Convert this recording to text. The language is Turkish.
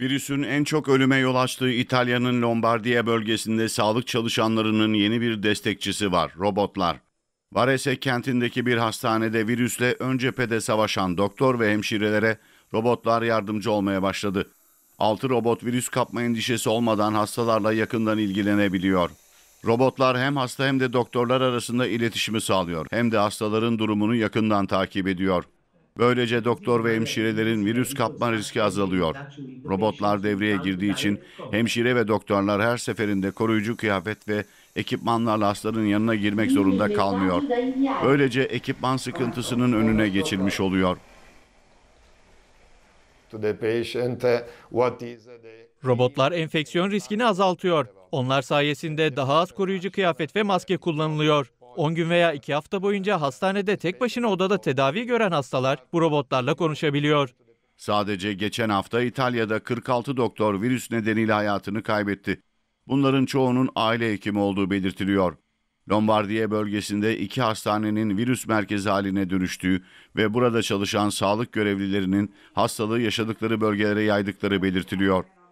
Virüsün en çok ölüme yol açtığı İtalya'nın Lombardiya bölgesinde sağlık çalışanlarının yeni bir destekçisi var, robotlar. Varese kentindeki bir hastanede virüsle ön cephede savaşan doktor ve hemşirelere robotlar yardımcı olmaya başladı. 6 robot virüs kapma endişesi olmadan hastalarla yakından ilgilenebiliyor. Robotlar hem hasta hem de doktorlar arasında iletişimi sağlıyor hem de hastaların durumunu yakından takip ediyor. Böylece doktor ve hemşirelerin virüs kapma riski azalıyor. Robotlar devreye girdiği için hemşire ve doktorlar her seferinde koruyucu kıyafet ve ekipmanlarla hastanın yanına girmek zorunda kalmıyor. Böylece ekipman sıkıntısının önüne geçilmiş oluyor. Robotlar enfeksiyon riskini azaltıyor. Onlar sayesinde daha az koruyucu kıyafet ve maske kullanılıyor. 10 gün veya 2 hafta boyunca hastanede tek başına odada tedavi gören hastalar bu robotlarla konuşabiliyor. Sadece geçen hafta İtalya'da 46 doktor virüs nedeniyle hayatını kaybetti. Bunların çoğunun aile hekimi olduğu belirtiliyor. Lombardiya bölgesinde iki hastanenin virüs merkezi haline dönüştüğü ve burada çalışan sağlık görevlilerinin hastalığı yaşadıkları bölgelere yaydıkları belirtiliyor.